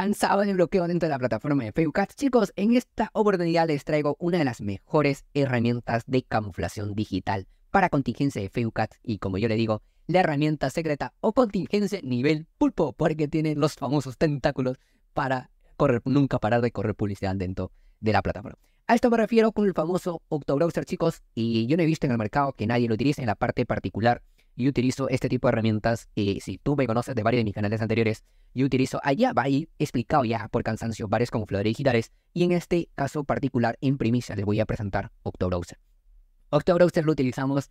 cansado de bloqueo dentro de la plataforma de Facebook chicos, en esta oportunidad les traigo una de las mejores herramientas de camuflación digital para contingencia de Facebook y como yo le digo, la herramienta secreta o contingencia nivel pulpo porque tiene los famosos tentáculos para correr, nunca parar de correr publicidad dentro de la plataforma. A esto me refiero con el famoso Octobrowser, chicos, y yo no he visto en el mercado que nadie lo utilice en la parte particular yo utilizo este tipo de herramientas. y eh, si tú me conoces de varios de mis canales anteriores, yo utilizo allá va ir explicado ya por cansancio varios configuradores digitales y en este caso particular en primicia les voy a presentar OctoBrowser. OctoBrowser lo utilizamos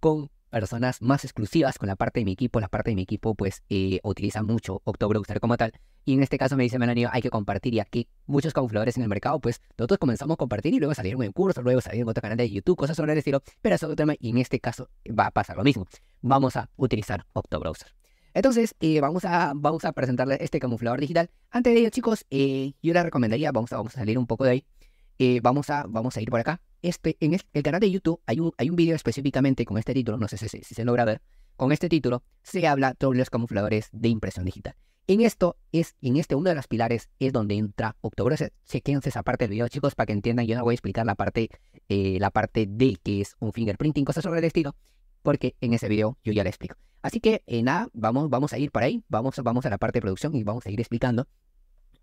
con personas más exclusivas con la parte de mi equipo. La parte de mi equipo pues eh, utiliza mucho OctoBrowser como tal y en este caso me dice Melanie, hay que compartir. Y aquí muchos camufladores en el mercado, pues nosotros comenzamos a compartir y luego salieron en curso, luego salieron en otros canal de YouTube, cosas sobre el estilo. Pero es otro tema y en este caso va a pasar lo mismo. Vamos a utilizar OptoBrowser. Entonces, eh, vamos, a, vamos a presentarles este camuflador digital. Antes de ello, chicos, eh, yo les recomendaría, vamos a, vamos a salir un poco de ahí. Eh, vamos, a, vamos a ir por acá. Este, en el, canal de YouTube hay un, hay un video específicamente con este título, no sé si, si, se logra ver, con este título se habla sobre los camufladores de impresión digital. En esto es, en este uno de los pilares es donde entra Octobre Chequense esa parte del video, chicos, para que entiendan. Yo no voy a explicar la parte, eh, la parte de que es un fingerprinting, cosas sobre el estilo, porque en ese video yo ya la explico. Así que eh, nada, vamos, vamos a ir por ahí, vamos, vamos a la parte de producción y vamos a ir explicando.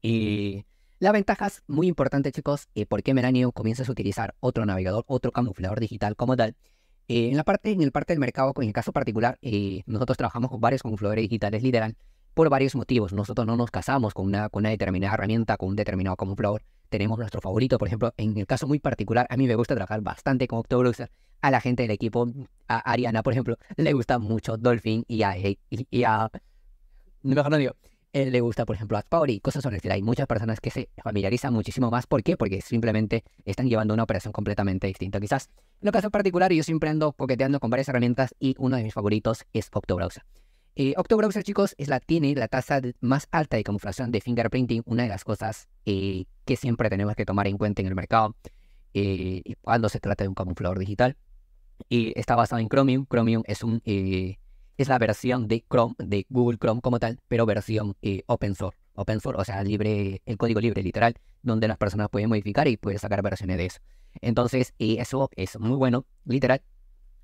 y eh, la ventaja es muy importante, chicos, eh, porque Meranio comienza a utilizar otro navegador, otro camuflador digital como tal. en la parte, en el parte del mercado, en el caso particular, nosotros trabajamos con varios camufladores digitales, literal por varios motivos. Nosotros no nos casamos con una, con una determinada herramienta, con un determinado flor Tenemos nuestro favorito, por ejemplo, en el caso muy particular, a mí me gusta trabajar bastante con Octobrowser, A la gente del equipo, a Ariana, por ejemplo, le gusta mucho Dolphin y a... mejor no digo. Eh, le gusta, por ejemplo, AdPower y cosas sobre el Hay muchas personas que se familiarizan muchísimo más. ¿Por qué? Porque simplemente están llevando una operación completamente distinta. Quizás en el caso particular, yo siempre ando coqueteando con varias herramientas y uno de mis favoritos es Octobrowser. Eh, Octobrowser, chicos, es la, tiene la tasa más alta de camuflación de fingerprinting, una de las cosas eh, que siempre tenemos que tomar en cuenta en el mercado eh, cuando se trata de un camuflador digital. Y está basado en Chromium. Chromium es, un, eh, es la versión de Chrome, de Google Chrome como tal, pero versión open source. Open source, o sea, libre, el código libre literal, donde las personas pueden modificar y pueden sacar versiones de eso. Entonces, eso es muy bueno, literal.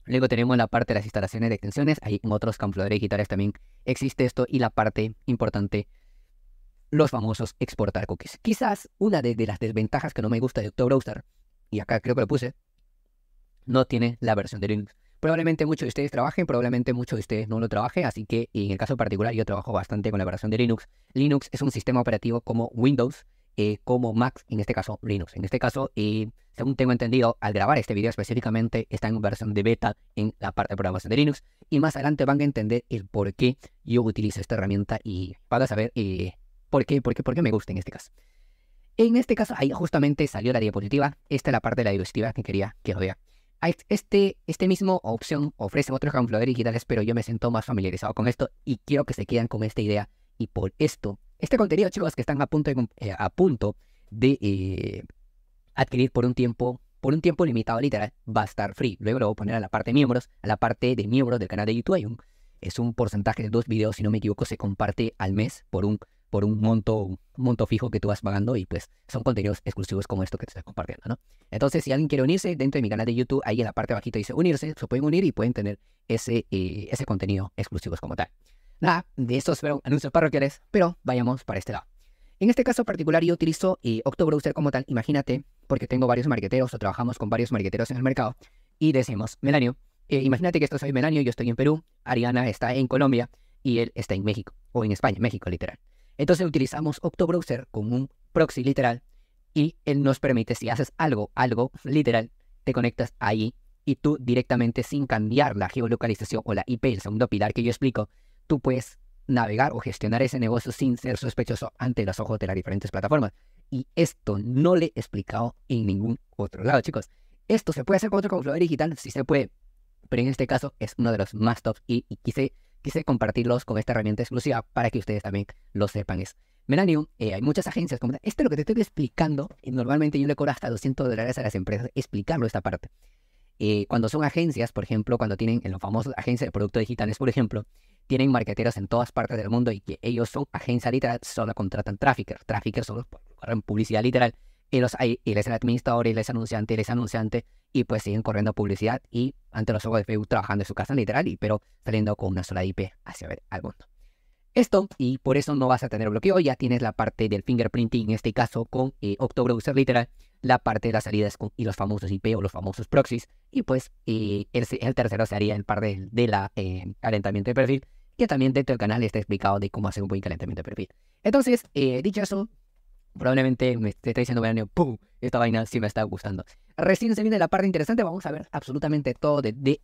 Luego tenemos la parte de las instalaciones de extensiones. Ahí en otros campladores digitales también existe esto. Y la parte importante, los famosos exportar cookies. Quizás una de, de las desventajas que no me gusta de Octobrowser, y acá creo que lo puse, no tiene la versión de Linux. Probablemente muchos de ustedes trabajen, probablemente muchos de ustedes no lo trabajen, así que en el caso particular yo trabajo bastante con la versión de Linux. Linux es un sistema operativo como Windows, eh, como Max, en este caso Linux. En este caso, eh, según tengo entendido, al grabar este video específicamente, está en versión de beta en la parte de programación de Linux. Y más adelante van a entender el por qué yo utilizo esta herramienta y van a saber eh, por, qué, por, qué, por qué me gusta en este caso. En este caso, ahí justamente salió la diapositiva. Esta es la parte de la diapositiva que quería que lo vea. Este, este mismo opción ofrece otros camufladores digitales, pero yo me siento más familiarizado con esto y quiero que se queden con esta idea. Y por esto este contenido, chicos, que están a punto de, eh, eh, adquirir por un tiempo por un tiempo limitado literal va a estar free. Luego lo voy a poner a la parte de miembros, a la parte de miembros del canal de YouTube. es un porcentaje de dos videos, si no me equivoco, se comparte al mes por un, por un monto, monto fijo que tú vas pagando y pues son contenidos exclusivos como esto que te estoy compartiendo, ¿no? Entonces, si alguien quiere unirse dentro de mi canal de YouTube, ahí en la parte bajita dice unirse, se pueden unir y pueden tener ese, eh, ese contenido exclusivo como tal. Nada, ah, de estos fueron anuncios parroquiales, pero vayamos para este lado. En este caso particular yo utilizo eh, Octobrowser como tal, imagínate, porque tengo varios marqueteros o trabajamos con varios marqueteros en el mercado y decimos, Melanio, eh, imagínate que esto soy Melanio, yo estoy en Perú, Ariana está en Colombia y él está en México, o en España, México literal. Entonces utilizamos Octobrowser como un proxy literal y él nos permite, si haces algo, algo literal, te conectas ahí y tú directamente sin cambiar la geolocalización o la IP, el segundo pilar que yo explico, tú puedes navegar o gestionar ese negocio sin ser sospechoso ante los ojos de las diferentes plataformas. Y esto no le he explicado en ningún otro lado, chicos. Esto se puede hacer con otro computador digital, sí se puede, pero en este caso es uno de los más tops y, quise, quise, compartirlos con esta herramienta exclusiva para que ustedes también lo sepan. Es Melanium, eh, hay muchas agencias como esto es lo que te estoy explicando, y eh, normalmente yo le cobro hasta 200 dólares a las empresas explicarlo esta parte. Eh, cuando son agencias, por ejemplo, cuando tienen en los famosos agencias de productos digitales, por ejemplo, tienen marqueteros en todas partes del mundo y que ellos son agencia literal, solo contratan traffickers. Traffickers solo corren publicidad literal. Y, es el administrador, y les anunciante, y les anunciante, y pues siguen corriendo publicidad y ante los ojos de Facebook trabajando en su casa literal, y pero saliendo con una sola IP hacia ver al mundo. Esto, y por eso no vas a tener bloqueo, ya tienes la parte del fingerprinting, en este caso con eh, Octobrowser literal, la parte de las salidas y los famosos IP o los famosos proxies, y pues eh, el, tercero sería el par de, de la eh, alentamiento de perfil, que también dentro del canal está explicado de cómo hacer un buen calentamiento de perfil. Entonces, eh, dicho eso, probablemente me esté diciendo verano, ¡pum! Esta vaina sí me está gustando. Recién se viene la parte interesante, vamos a ver absolutamente todo de, de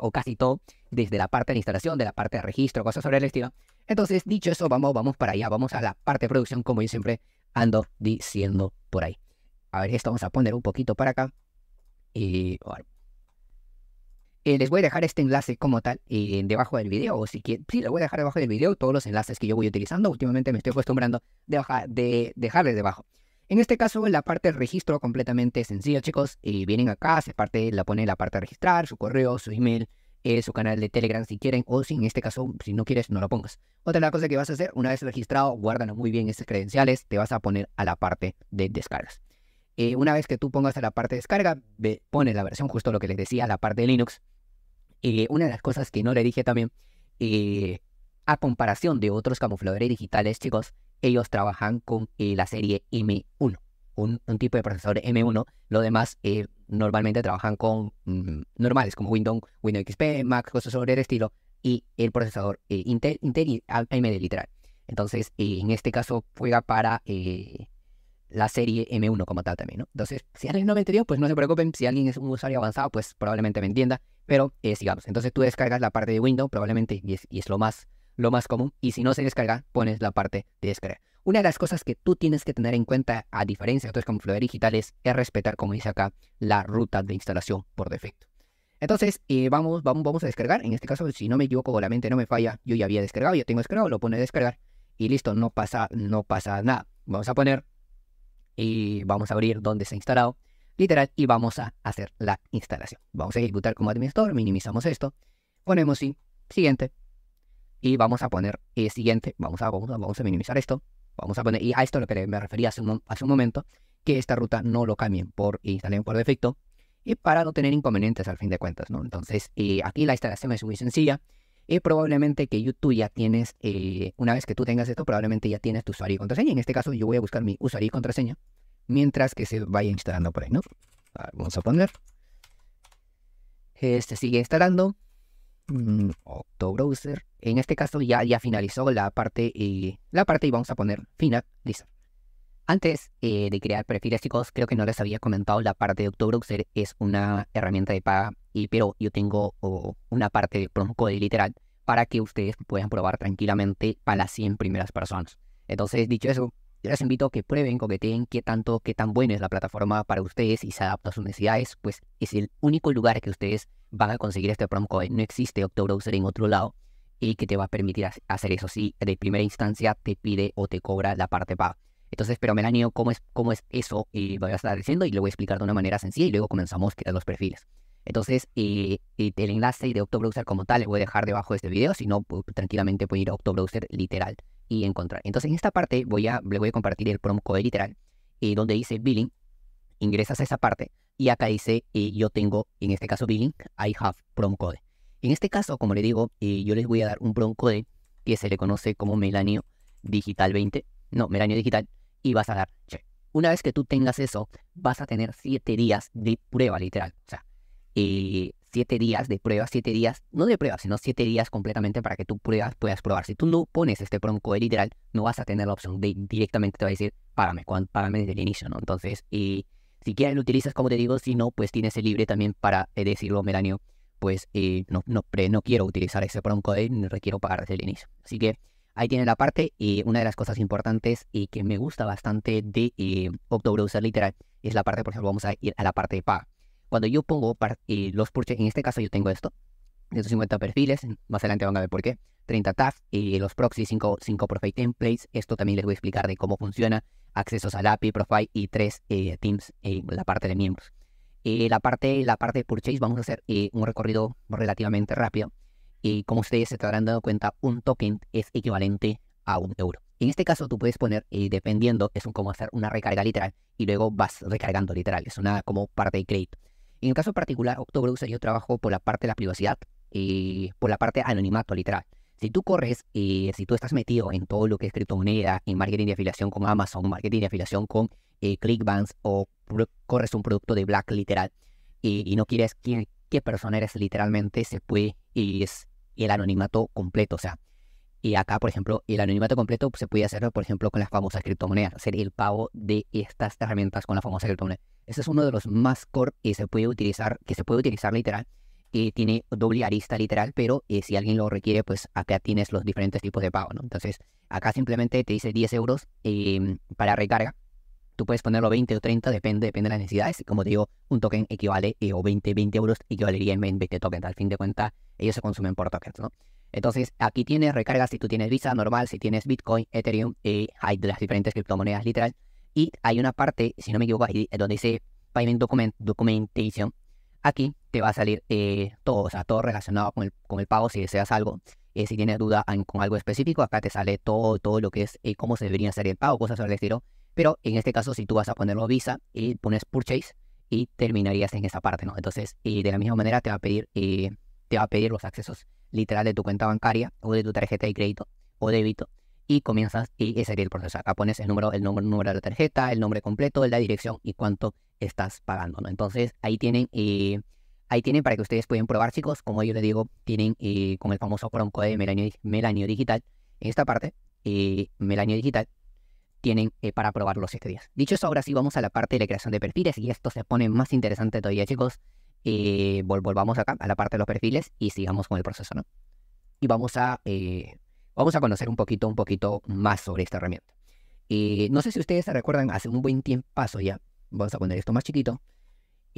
o casi todo, desde la parte de instalación, de la parte de registro, cosas sobre el estilo. Entonces, dicho eso, vamos, vamos para allá, vamos a la parte de producción, como yo siempre ando diciendo por ahí. A ver, esto vamos a poner un poquito para acá. Y eh, les voy a dejar este enlace como tal eh, debajo del video, o si quieren, sí, lo voy a dejar debajo del video todos los enlaces que yo voy utilizando. Últimamente me estoy acostumbrando de, dejarles debajo. En este caso, la parte de registro completamente sencillo chicos. Eh, vienen acá, se parte, la pone la parte de registrar, su correo, su email, su canal de Telegram si quieren, o si en este caso, si no quieres, no lo pongas. Otra cosa que vas a hacer, una vez registrado, guárdalo muy bien esas credenciales, te vas a poner a la parte de descargas. una vez que tú pongas a la parte de descarga, pone pones la versión, justo lo que les decía, la parte de Linux, eh, una de las cosas que no le dije también, eh, a comparación de otros camufladores digitales, chicos, ellos trabajan con eh, la serie M1, un, tipo de procesador M1. Lo demás normalmente trabajan con mm, normales, como Windows, Windows XP, Mac, cosas sobre el estilo, y el procesador Intel, Intel y AMD literal. Entonces, en este caso juega para la serie M1 como tal también, ¿no? Entonces, si alguien no me entendió, pues no se preocupen. Si alguien es un usuario avanzado, pues probablemente me entienda. Pero sigamos, entonces tú descargas la parte de Windows probablemente y es, y es lo, más, lo más común. Y si no se descarga, pones la parte de descargar. Una de las cosas que tú tienes que tener en cuenta, a diferencia de otros controladores digitales, es respetar, como dice acá, la ruta de instalación por defecto. Entonces, eh, vamos, vamos, a descargar. En este caso, si no me equivoco o la mente no me falla, yo ya había descargado, yo tengo descargado, lo pone a descargar y listo, no pasa, no pasa nada. Vamos a poner y vamos a abrir donde se ha instalado literal y vamos a hacer la instalación. Vamos a ejecutar como administrador, minimizamos esto, ponemos sí, siguiente y vamos a poner eh, siguiente, vamos a, vamos minimizar esto, vamos a poner, y a esto lo que me refería hace un, momento, que esta ruta no lo cambien por eh, instalen por defecto y para no tener inconvenientes al fin de cuentas, ¿no? Entonces eh, aquí la instalación es muy sencilla y probablemente que tú ya tienes, una vez que tú tengas esto, probablemente ya tienes tu usuario y contraseña. En este caso yo voy a buscar mi usuario y contraseña mientras que se vaya instalando por ahí, ¿no? Ah, vamos a poner. Este sigue instalando. Mm, en este caso ya, ya finalizó la parte y eh, la parte y vamos a poner final. Listo. Antes eh, de crear perfiles, chicos, creo que no les había comentado la parte de Octobrowser es una herramienta de paga, y, pero yo tengo una parte de promo code literal para que ustedes puedan probar tranquilamente para las 100 primeras personas. Entonces, dicho eso, yo les invito a que prueben, coqueteen qué tanto, qué tan buena es la plataforma para ustedes y se adapta a sus necesidades, pues es el único lugar que ustedes van a conseguir este promo code. No existe Octobrowser en otro lado y que te va a permitir hacer eso. Si de primera instancia te pide o te cobra la parte paga. Entonces, pero Melanio, ¿cómo es, cómo es eso? Y eh, voy a estar diciendo y lo voy a explicar de una manera sencilla y luego comenzamos a los perfiles. Entonces, el enlace de Octobrowser como tal les voy a dejar debajo de este video, si no, tranquilamente puede ir a Octobrowser literal y encontrar. Entonces, en esta parte voy a, le voy a compartir el promo code literal, eh, donde dice billing, ingresas a esa parte y acá dice eh, yo tengo, en este caso billing, I have promo code. En este caso, como le digo, eh, yo les voy a dar un promo code que se le conoce como Melanio Digital 20, no, Melanio Digital, y vas a dar check. Una vez que tú tengas eso, vas a tener 7 días de prueba literal. O sea, eh, siete días de pruebas, siete días, no de pruebas, sino siete días completamente para que tú pruebas, puedas probar. Si tú no pones este prom code literal, no vas a tener la opción de directamente te va a decir, págame, cuando, págame desde el inicio, ¿no? Entonces, y eh, si quieres lo utilizas, como te digo, si no, pues tienes el libre también para eh, decirlo, Melanio, pues eh, no, no, pre, no quiero utilizar ese prom code, no requiero pagar desde el inicio. Así que ahí tiene la parte. y una de las cosas importantes y que me gusta bastante de eh, usar literal es la parte, por ejemplo, vamos a ir a la parte de pago cuando yo pongo eh, los purchase, en este caso yo tengo esto, 150 perfiles, más adelante van a ver por qué, 30 tabs, y eh, los proxies, 5, 5 profile templates, esto también les voy a explicar de cómo funciona, accesos al API, profile y 3 eh, teams, en la parte de miembros. la, parte, la parte de purchase vamos a hacer un recorrido relativamente rápido y como ustedes se estarán dando cuenta, un token es equivalente a un euro. En este caso tú puedes poner, dependiendo, es un, como hacer una recarga literal y luego vas recargando literal, es una como parte de crédito. En el caso particular, Octobrowser yo trabajo por la parte de la privacidad, y por la parte anonimato, literal. Si tú corres, eh, si tú estás metido en todo lo que es criptomoneda, en marketing de afiliación con Amazon, marketing de afiliación con eh, ClickBanks o corres un producto de Black literal y no quieres qué persona eres literalmente, se puede, y es el anonimato completo. O sea, y acá, por ejemplo, el anonimato completo se puede hacer, por ejemplo, con las famosas criptomonedas, hacer el pago de estas herramientas con las famosas criptomonedas. Ese es uno de los más core que se puede utilizar, que se puede utilizar literal, que tiene doble arista literal, pero eh, si alguien lo requiere, pues acá tienes los diferentes tipos de pago, ¿no? Entonces, acá simplemente te dice 10 euros em, para recarga. Tú puedes ponerlo 20 o 30, depende, depende de las necesidades. Como te digo, un token equivale, eh, o 20, 20 euros equivalería en 20 tokens. Al fin de cuentas, ellos se consumen por tokens, ¿no? Entonces, aquí tienes recargas si tú tienes Visa normal, si tienes Bitcoin, Ethereum, y eh, hay de las diferentes criptomonedas literal. Y hay una parte, si no me equivoco, ahí donde dice Payment document, Documentation. Aquí te va a salir eh, todo, o sea, todo relacionado con el, con el pago si deseas algo. Eh, si tienes duda con algo específico, acá te sale todo, todo lo que es cómo se debería hacer el pago, cosas sobre el estilo. Pero en este caso, si tú vas a ponerlo Visa y pones Purchase y terminarías en esa parte, ¿no? Entonces, de la misma manera te va a pedir, te va a pedir los accesos literal de tu cuenta bancaria o de tu tarjeta de crédito o débito y comienzas y ese es el proceso. Acá pones el número, el nombre, número de la tarjeta, el nombre completo, la dirección y cuánto estás pagando. Entonces ahí tienen, eh, ahí tienen para que ustedes pueden probar, chicos. Como yo les digo, tienen eh, con el famoso cronco de Melanio, Digital. En esta parte, y eh, Melanio Digital, tienen eh, para probar los 7 días. Dicho eso, ahora sí vamos a la parte de la creación de perfiles y esto se pone más interesante todavía, chicos. Eh, volvamos acá a la parte de los perfiles y sigamos con el proceso, ¿no? Y vamos a, eh, vamos a conocer un poquito, un poquito más sobre esta herramienta. Eh, no sé si ustedes se recuerdan, hace un buen tiempo paso ya, vamos a poner esto más chiquito,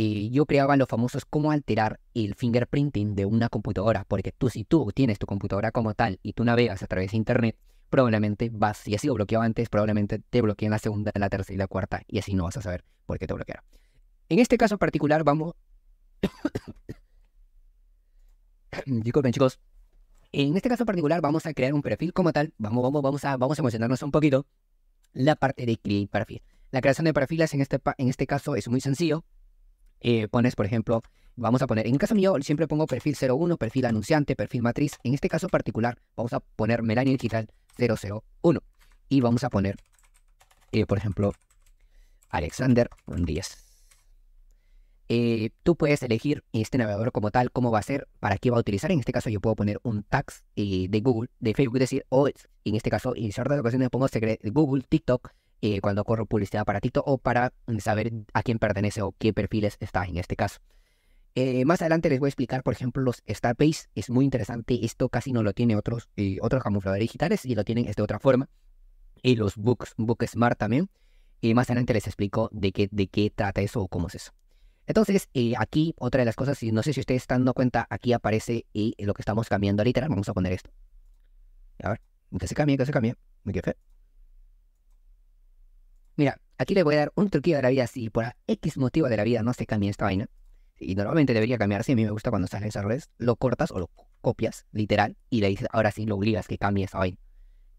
yo creaba los famosos cómo alterar el fingerprinting de una computadora, porque tú si tú tienes tu computadora como tal y tú navegas a través de internet, probablemente vas, si ha sido bloqueado antes, probablemente te bloqueen la segunda, la tercera y la cuarta, y así no vas a saber por qué te bloquearon. En este caso particular vamos Disculpen, chicos. En este caso particular vamos a crear un perfil como tal. Vamos, vamos, vamos a, vamos a emocionarnos un poquito. La parte de crear perfil. La creación de perfiles en este, en este caso es muy sencillo. Eh, pones, por ejemplo, vamos a poner, en el caso mío siempre pongo perfil 01, perfil anunciante, perfil matriz. En este caso particular vamos a poner Melania Digital 001. Y vamos a poner, eh, por ejemplo, Alexander 10. Eh, tú puedes elegir este navegador como tal, cómo va a ser, para qué va a utilizar. En este caso yo puedo poner un tax eh, de Google, de Facebook, decir, o en este caso, en ciertas ocasiones pongo Google, TikTok, eh, cuando corro publicidad para TikTok o para saber a quién pertenece o qué perfiles está en este caso. más adelante les voy a explicar, por ejemplo, los Star Es muy interesante, esto casi no lo tiene otros, otros camufladores digitales y lo tienen este de otra forma. Y los Books, Book Smart también. Y más adelante les explico de qué, de qué trata eso o cómo es eso. Entonces, eh, aquí otra de las cosas, y no sé si ustedes están dando cuenta, aquí aparece eh, lo que estamos cambiando literal. Vamos a poner esto. A ver, que se cambie, que se cambie. Muy que Mira, aquí le voy a dar un truquillo de la vida si por X motivo de la vida no se cambia esta vaina. Y normalmente debería cambiar. cambiarse, a mí me gusta cuando salen esas redes, lo cortas o lo copias, literal, y le dices, ahora sí lo obligas que cambie esa vaina.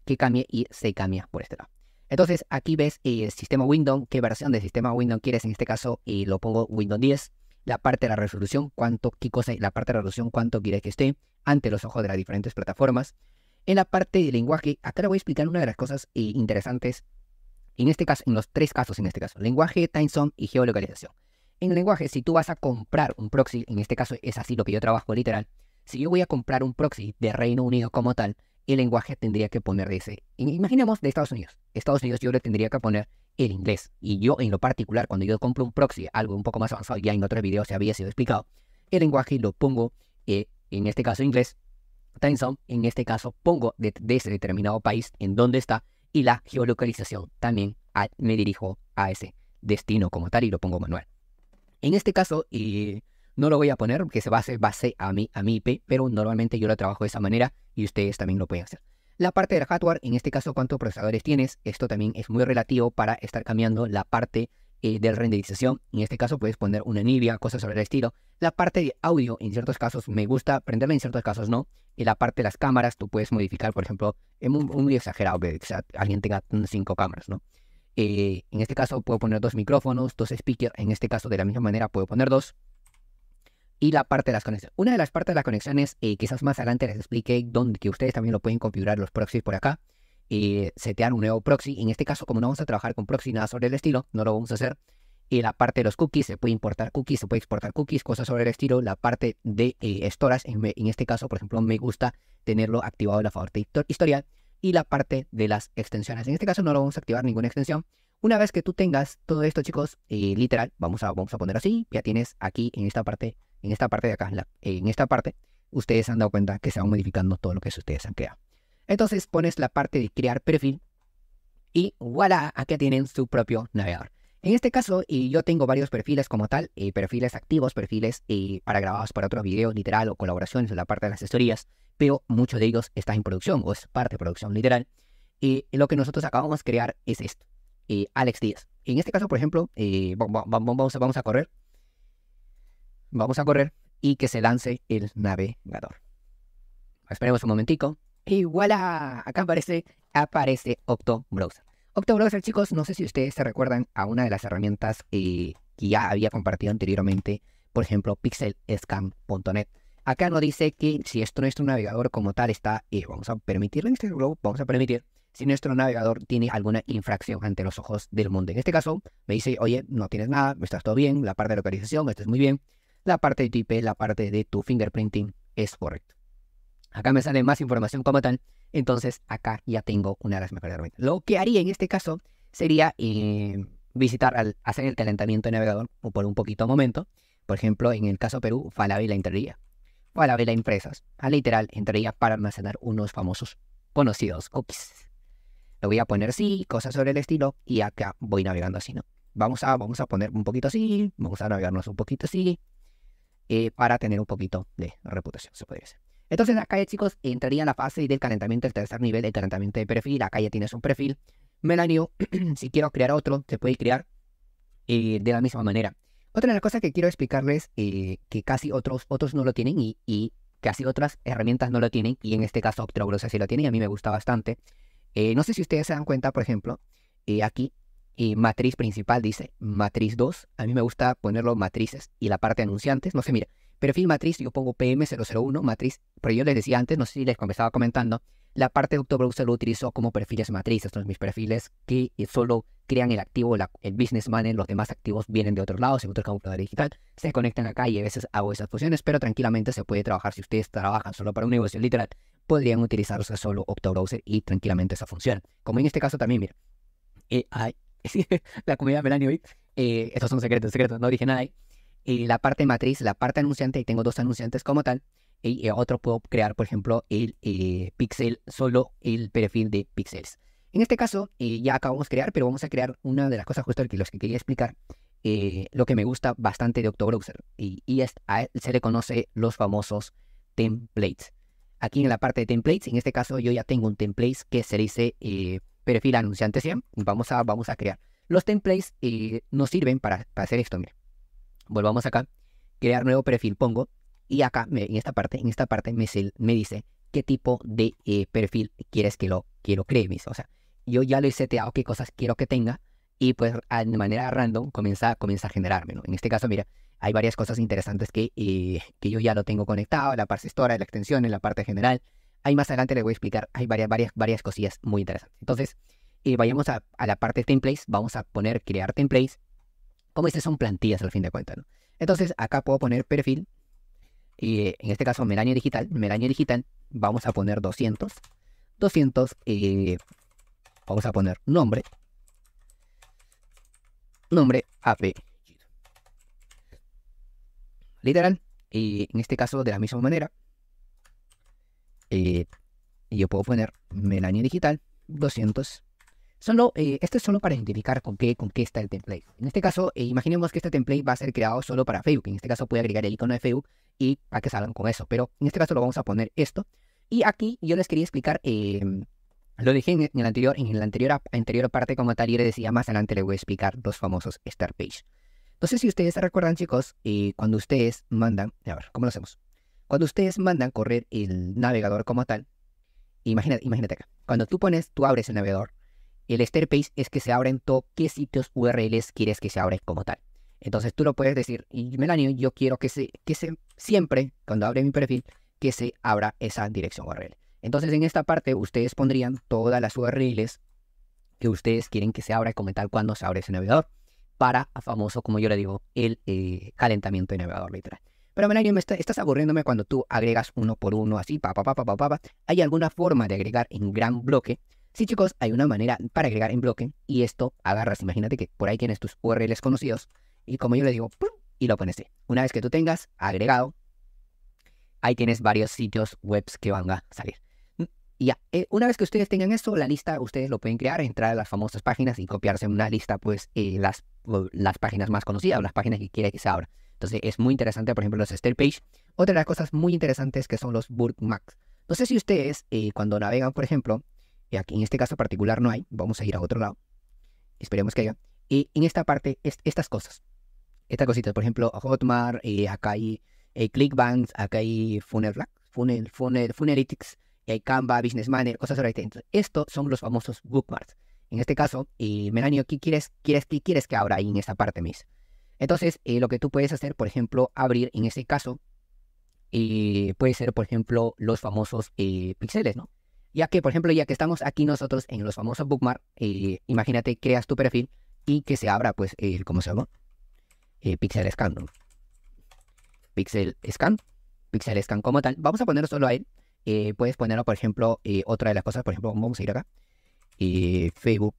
Que cambie y se cambia por este lado. Entonces aquí ves el sistema Windows, qué versión del sistema Windows quieres, en este caso y lo pongo Windows 10, la parte de la resolución, cuánto, qué cosa, la parte de la resolución, cuánto quieres que esté ante los ojos de las diferentes plataformas. En la parte de lenguaje, acá le voy a explicar una de las cosas eh, interesantes, en este caso, en los tres casos, en este caso, lenguaje, time y geolocalización. En el lenguaje, si tú vas a comprar un proxy, en este caso es así lo que yo trabajo literal, si yo voy a comprar un proxy de Reino Unido como tal, el lenguaje tendría que poner ese. Imaginemos de Estados Unidos. Estados Unidos yo le tendría que poner el inglés. Y yo en lo particular, cuando yo compro un proxy, algo un poco más avanzado, ya en otro video se había sido explicado, el lenguaje lo pongo, eh, en este caso inglés, timezone, en este caso pongo de, ese determinado país en donde está y la geolocalización también me dirijo a ese destino como tal y lo pongo manual. En este caso, y... Eh, no lo voy a poner porque se base base a mi, a mi IP, pero normalmente yo lo trabajo de esa manera y ustedes también lo pueden hacer. La parte del hardware, en este caso cuántos procesadores tienes, esto también es muy relativo para estar cambiando la parte eh, de renderización. En este caso puedes poner una Nvidia, cosas sobre el estilo. La parte de audio, en ciertos casos me gusta prenderla, en ciertos casos no. Y la parte de las cámaras, tú puedes modificar, por ejemplo, en un, exagerado, que alguien tenga cinco cámaras, ¿no? Eh, en este caso puedo poner dos micrófonos, dos speakers. En este caso, de la misma manera, puedo poner dos y la parte de las conexiones. Una de las partes de las conexiones, eh, quizás más adelante les explique donde que ustedes también lo pueden configurar los proxies por acá, y eh, setear un nuevo proxy. En este caso, como no vamos a trabajar con proxy, nada sobre el estilo, no lo vamos a hacer. Y la parte de los cookies, se puede importar cookies, se puede exportar cookies, cosas sobre el estilo. La parte de eh, storage, en, este caso, por ejemplo, me gusta tenerlo activado en la favor de historial. Y la parte de las extensiones. En este caso no lo vamos a activar ninguna extensión. Una vez que tú tengas todo esto, chicos, literal, vamos a, vamos a poner así. Ya tienes aquí en esta parte en esta parte de acá, en esta parte, ustedes han dado cuenta que se van modificando todo lo que ustedes han creado. Entonces pones la parte de crear perfil y voilà, aquí tienen su propio navegador. En este caso, y eh, yo tengo varios perfiles como tal, eh, perfiles activos, perfiles eh, para grabados para otros videos, literal, o colaboraciones en la parte de las asesorías, pero muchos de ellos están en producción o es parte de producción literal. Y lo que nosotros acabamos de crear es esto, Alex Díaz. En este caso, por ejemplo, vamos a correr vamos a correr y que se lance el navegador. Esperemos un momentico. Y voilà, acá aparece, aparece Octobrowser chicos, no sé si ustedes se recuerdan a una de las herramientas eh, que ya había compartido anteriormente, por ejemplo, pixelscan.net. Acá nos dice que si esto nuestro navegador como tal está, y eh, vamos a permitirle, este globo, vamos a permitir, si nuestro navegador tiene alguna infracción ante los ojos del mundo. En este caso, me dice, oye, no tienes nada, estás todo bien, la parte de localización, estás muy bien, la parte de tu IP, la parte de tu fingerprinting es correcto. Acá me sale más información como tal, entonces acá ya tengo una de las mejores herramientas. Lo que haría en este caso sería eh, visitar, al, hacer el calentamiento de navegador por un poquito momento. Por ejemplo, en el caso Perú, Falabella entraría. Falabella Empresas, a ah, literal, entraría para almacenar unos famosos conocidos cookies. Lo voy a poner sí, cosas sobre el estilo, y acá voy navegando así, ¿no? Vamos a, vamos a poner un poquito así, vamos a navegarnos un poquito así, eh, para tener un poquito de reputación, se podría decir. Entonces acá chicos, entraría en la fase del calentamiento el tercer nivel, del calentamiento de perfil. Acá ya tienes un perfil. Melanio, si quiero crear otro, se puede crear eh, de la misma manera. Otra de las cosas que quiero explicarles, eh, que casi otros, otros no lo tienen y, y, casi otras herramientas no lo tienen, y en este caso Octrobrosa así lo tiene y a mí me gusta bastante. no sé si ustedes se dan cuenta, por ejemplo, aquí y matriz principal dice matriz 2. A mí me gusta ponerlo matrices y la parte anunciantes, no sé, mira. Perfil matriz, yo pongo PM001, matriz, pero yo les decía antes, no sé si les estaba comentando, la parte de Octobrowser lo utilizo como perfiles matrices, son mis perfiles que solo crean el activo, el business manager, los demás activos vienen de otros lado en otro computador digital, se conectan acá y a veces hago esas funciones pero tranquilamente se puede trabajar si ustedes trabajan solo para un negocio literal, podrían utilizarse solo Octobrowser y tranquilamente esa función. Como en este caso también, mira, eh, la comunidad Melanie hoy. Eh, estos son secretos, secretos, no dije nada ahí. la parte matriz, la parte anunciante, y tengo dos anunciantes como tal. Y otro puedo crear, por ejemplo, el eh, pixel, solo el perfil de pixels. En este caso, eh, ya acabamos de crear, pero vamos a crear una de las cosas justo que los que quería explicar. lo que me gusta bastante de Octobrowser y, y a él se le conoce los famosos templates. Aquí en la parte de templates, en este caso yo ya tengo un template que se dice perfil anunciante 100, vamos a, vamos a crear. Los templates eh, nos sirven para, para hacer esto, mira. Volvamos acá, crear nuevo perfil, pongo, y acá, en esta parte, en esta parte me, me dice qué tipo de eh, perfil quieres que lo, quiero lo O sea, yo ya lo he seteado qué cosas quiero que tenga, y pues de manera random comienza, comienza a generarme, En este caso, mira, hay varias cosas interesantes que, eh, que yo ya lo tengo conectado, la parte de la extensión, en la parte general, Ahí más adelante les voy a explicar, hay varias, varias, varias cosillas muy interesantes. Entonces, eh, vayamos a, la parte de templates, vamos a poner crear templates. Como estas son plantillas al fin de cuentas, Entonces, acá puedo poner perfil, Y en este caso Melaño Digital, Melaño Digital, vamos a poner 200, 200, eh, vamos a poner nombre, nombre, apellido. Literal, y en este caso de la misma manera, eh, yo puedo poner Melania Digital 200. Solo, eh, esto es solo para identificar con qué, con qué está el template. En este caso, eh, imaginemos que este template va a ser creado solo para Facebook. En este caso, puede agregar el icono de Facebook y para que salgan con eso. Pero en este caso, lo vamos a poner esto. Y aquí yo les quería explicar, eh, lo dije en el anterior, en la anterior, anterior parte como tal, y decía más adelante, le voy a explicar los famosos Star Page. Entonces, si ustedes se recuerdan, chicos, cuando ustedes mandan, a ver, ¿cómo lo hacemos? Cuando ustedes mandan correr el navegador como tal, imagínate, imagínate acá. Cuando tú pones, tú abres el navegador. El page es que se abren todo qué sitios URLs quieres que se abren como tal. Entonces tú lo puedes decir, y Melanio, yo quiero que se, que se, siempre, cuando abre mi perfil, que se abra esa dirección URL. Entonces en esta parte ustedes pondrían todas las URLs que ustedes quieren que se abra como tal cuando se abre ese navegador para, famoso, como yo le digo, el eh, calentamiento de navegador literal. Pero manario, me estás aburriéndome cuando tú agregas uno por uno, así, pa, pa, pa, ¿Hay alguna forma de agregar en gran bloque? Sí, chicos, hay una manera para agregar en bloque y esto agarras. Imagínate que por ahí tienes tus URLs conocidos y como yo le digo, ¡pum! y lo pones ahí. Una vez que tú tengas agregado, ahí tienes varios sitios webs que van a salir. Mm, y ya, eh, una vez que ustedes tengan eso, la lista ustedes lo pueden crear, entrar a las famosas páginas y copiarse en una lista, pues eh, las, las páginas más conocidas o las páginas que quiera que se abra. Entonces es muy interesante, por ejemplo, los steel page. Otra de las cosas muy interesantes que son los bookmarks. No sé si ustedes eh, cuando navegan, por ejemplo, y aquí en este caso particular no hay, vamos a ir a otro lado. Esperemos que haya. Y en esta parte, estas cosas. Estas cositas, por ejemplo, Hotmart, eh, acá hay eh, ClickBanks, acá hay Funnel, Funnel, Funnel, Funnelytics, hay eh, Canva, Business Manager, cosas sobre Entonces, Estos son los famosos bookmarks. En este caso, eh, Melanio, ¿qué quieres, quieres, qué quieres que abra ahí en esta parte, Miss? Entonces, eh, lo que tú puedes hacer, por ejemplo, abrir en este caso, eh, puede ser, por ejemplo, los famosos eh, píxeles, ¿no? Ya que, por ejemplo, ya que estamos aquí nosotros en los famosos bookmark, imagínate, creas tu perfil y que se abra, pues, ¿cómo se llama? pixel Scan, ¿no? Pixel Scan, Pixel Scan como tal. Vamos a ponerlo solo ahí. él. puedes ponerlo, por ejemplo, otra de las cosas, por ejemplo, vamos a ir acá. Facebook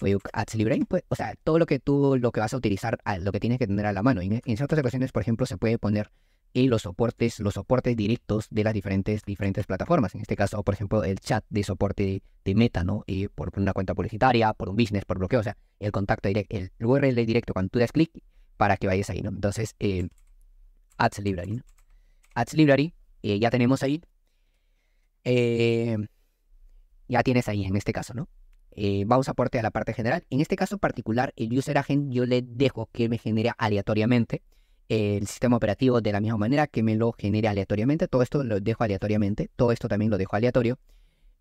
Facebook Ads Library pues, o sea, todo lo que tú, lo que vas a utilizar, lo que tienes que tener a la mano. En, ciertas ocasiones, por ejemplo, se puede poner eh, los soportes, los soportes directos de las diferentes, diferentes plataformas. En este caso, por ejemplo, el chat de soporte de Meta, ¿no? Eh, por, una cuenta publicitaria, por un business, por bloqueo, o sea, el contacto directo, el URL directo cuando tú das clic para que vayas ahí, ¿no? Entonces, eh, Ads Library, ¿no? Ads Library, ya tenemos ahí. ya tienes ahí en este caso, ¿no? Eh, vamos a aporte a la parte general. En este caso particular, el user agent yo le dejo que me genere aleatoriamente el sistema operativo de la misma manera que me lo genere aleatoriamente. Todo esto lo dejo aleatoriamente. Todo esto también lo dejo aleatorio.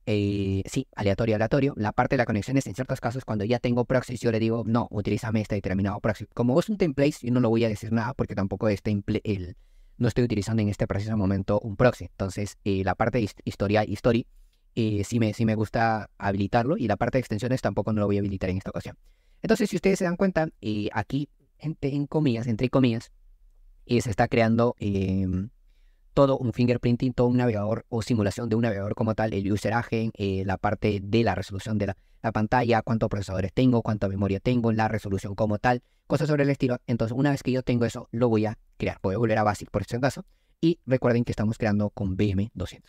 Eh, sí, aleatorio, aleatorio. La parte de la conexión es en ciertos casos cuando ya tengo proxies, yo le digo, no, utilízame este determinado proxy. Como es un template, yo no lo voy a decir nada porque tampoco este el, no estoy utilizando en este preciso momento un proxy. Entonces, eh, la parte de historia, history, eh, si me, me gusta habilitarlo y la parte de extensiones tampoco no lo voy a habilitar en esta ocasión. Entonces, si ustedes se dan cuenta, eh, aquí, en, comillas, entre comillas, eh, se está creando em, todo un fingerprinting, todo un navegador o simulación de un navegador como tal, el user la parte de la resolución de la, pantalla, cuántos procesadores tengo, cuánta memoria tengo, la resolución como tal, cosas sobre el estilo. Entonces, una vez que yo tengo eso, lo voy a crear. Voy a volver a Basic por este caso. Y recuerden que estamos creando con BM200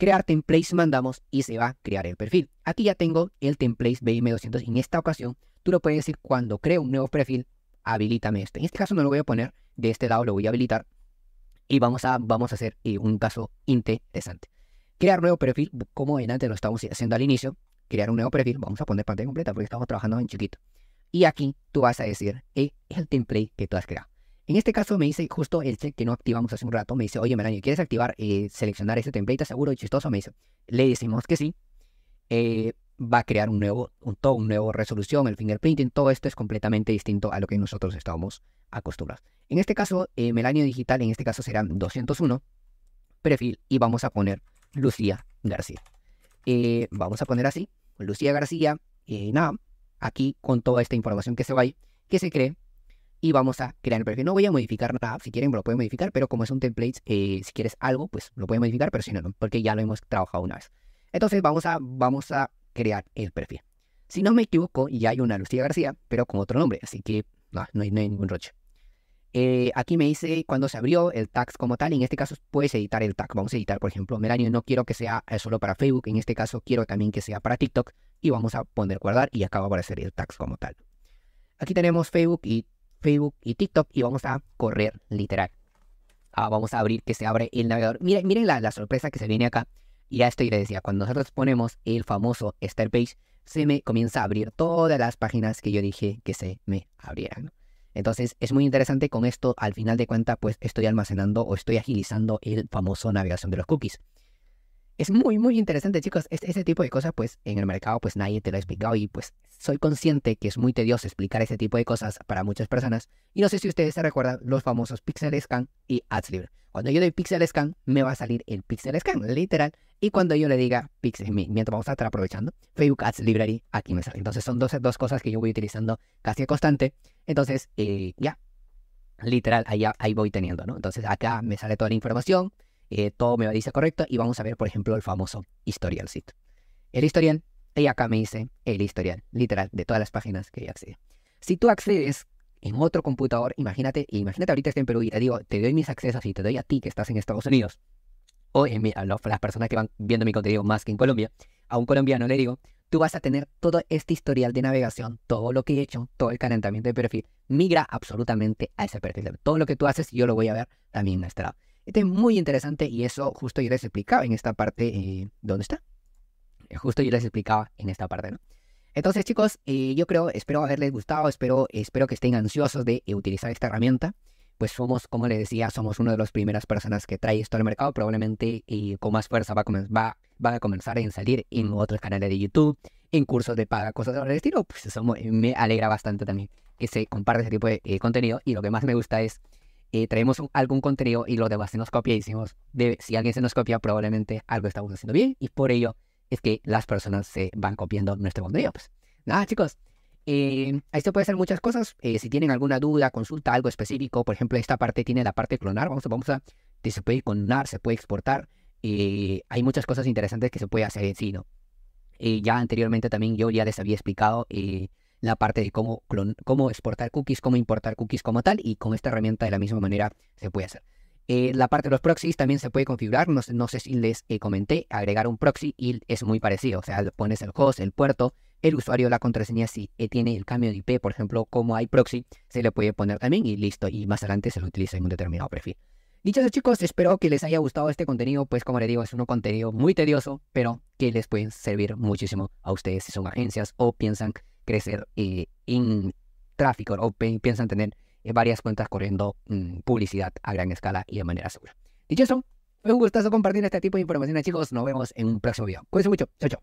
crear templates mandamos y se va a crear el perfil. Aquí ya tengo el template BM200 en esta ocasión. Tú lo puedes decir cuando crea un nuevo perfil, habilítame este. En este caso no lo voy a poner, de este lado lo voy a habilitar y vamos a, vamos a hacer eh, un caso interesante. Crear nuevo perfil, como antes lo estábamos haciendo al inicio, crear un nuevo perfil, vamos a poner pantalla completa porque estamos trabajando en chiquito. Y aquí tú vas a decir eh, el template que tú has creado. En este caso me dice justo el este check que no activamos hace un rato, me dice, oye Melanie, ¿quieres activar, eh, seleccionar ese template seguro y chistoso? Me dice, le decimos que sí. Eh, va a crear un nuevo, un, todo un nuevo resolución, el fingerprinting, todo esto es completamente distinto a lo que nosotros estábamos acostumbrados. En este caso, eh, Digital, en este caso serán 201, perfil, y vamos a poner Lucía García. Eh, vamos a poner así, Lucía García, nada, aquí con toda esta información que se va ahí, que se cree y vamos a crear el perfil. No voy a modificar nada, si quieren lo pueden modificar, pero como es un template, eh, si quieres algo, pues lo pueden modificar, pero si no, no, porque ya lo hemos trabajado una vez. Entonces vamos a, vamos a crear el perfil. Si no me equivoco, ya hay una Lucía García, pero con otro nombre, así que ah, no, hay, no hay, ningún roche. Eh, aquí me dice cuando se abrió el tag como tal, y en este caso puedes editar el tag. Vamos a editar, por ejemplo, Melanio, no quiero que sea eh, solo para Facebook, en este caso quiero también que sea para TikTok, y vamos a poner guardar y acaba a aparecer el tag como tal. Aquí tenemos Facebook y Facebook y TikTok y vamos a correr literal. Ah, vamos a abrir que se abre el navegador. Miren, miren la, sorpresa que se viene acá. Y a esto yo les decía, cuando nosotros ponemos el famoso Star Page, se me comienza a abrir todas las páginas que yo dije que se me abrieran. Entonces es muy interesante con esto, al final de cuentas, pues estoy almacenando o estoy agilizando el famoso navegación de los cookies. Es muy, muy interesante, chicos. ese tipo de cosas, pues, en el mercado, pues, nadie te lo ha explicado y, pues, soy consciente que es muy tedioso explicar ese tipo de cosas para muchas personas. Y no sé si ustedes se recuerdan los famosos Pixel Scan y Ads Libre. Cuando yo doy Pixel Scan, me va a salir el Pixel Scan, literal. Y cuando yo le diga Pixel, mientras vamos a estar aprovechando, Facebook Ads Library, aquí me sale. Entonces, son dos, dos cosas que yo voy utilizando casi constante. Entonces, eh, ya, literal, ahí, ahí voy teniendo, ¿no? Entonces, acá me sale toda la información eh, todo me dice correcto y vamos a ver, por ejemplo, el famoso historial sit El historial, y acá me dice el historial, literal, de todas las páginas que yo accedí. Si tú accedes en otro computador, imagínate, e imagínate ahorita estoy en Perú y te digo, te doy mis accesos y te doy a ti que estás en Estados Unidos, o en a las personas que van viendo mi contenido más que en Colombia, a un colombiano le digo, tú vas a tener todo este historial de navegación, todo lo que he hecho, todo el calentamiento de perfil, migra absolutamente a ese perfil. Todo lo que tú haces, yo lo voy a ver también en nuestra este muy interesante y eso justo yo les explicaba en esta parte. Eh, ¿Dónde está? Eh, justo yo les explicaba en esta parte, ¿no? Entonces, chicos, eh, yo creo, espero haberles gustado, espero, espero que estén ansiosos de utilizar esta herramienta. Pues somos, como les decía, somos una de las primeras personas que trae esto al mercado. Probablemente con más fuerza va a, va, va a comenzar a salir en otros canales de YouTube, en cursos de paga, cosas del estilo. Pues eso me alegra bastante también que se comparte ese tipo de contenido. Y lo que más me gusta es traemos algún contenido y lo demás se nos copia y decimos, de, si alguien se nos copia, probablemente algo estamos haciendo bien y por ello es que las personas se van copiando nuestro contenido. Pues nada, chicos. Eh, ahí se puede hacer muchas cosas. Eh, si tienen alguna duda, consulta algo específico. Por ejemplo, esta parte tiene la parte clonar. Vamos, vamos a. Se puede clonar, se puede exportar. Eh, hay muchas cosas interesantes que se puede hacer en sí, ¿no? ya anteriormente también yo ya les había explicado la parte de cómo, cómo exportar cookies, cómo importar cookies como tal, y con esta herramienta de la misma manera se puede hacer. Eh, la parte de los proxies también se puede configurar, no, sé si les eh, comenté, agregar un proxy y es muy parecido, o sea, pones el host, el puerto, el usuario, la contraseña, si eh, tiene el cambio de IP, por ejemplo, como hay proxy, se le puede poner también y listo, y más adelante se lo utiliza en un determinado perfil. Dicho eso chicos, espero que les haya gustado este contenido, pues como les digo, es un contenido muy tedioso, pero que les puede servir muchísimo a ustedes si son agencias o piensan crecer eh, en tráfico o piensan tener eh, varias cuentas corriendo mm, publicidad a gran escala y de manera segura. Dicho eso, un gustazo compartir este tipo de información chicos. Nos vemos en un próximo video. Cuídense mucho. Chao, chao.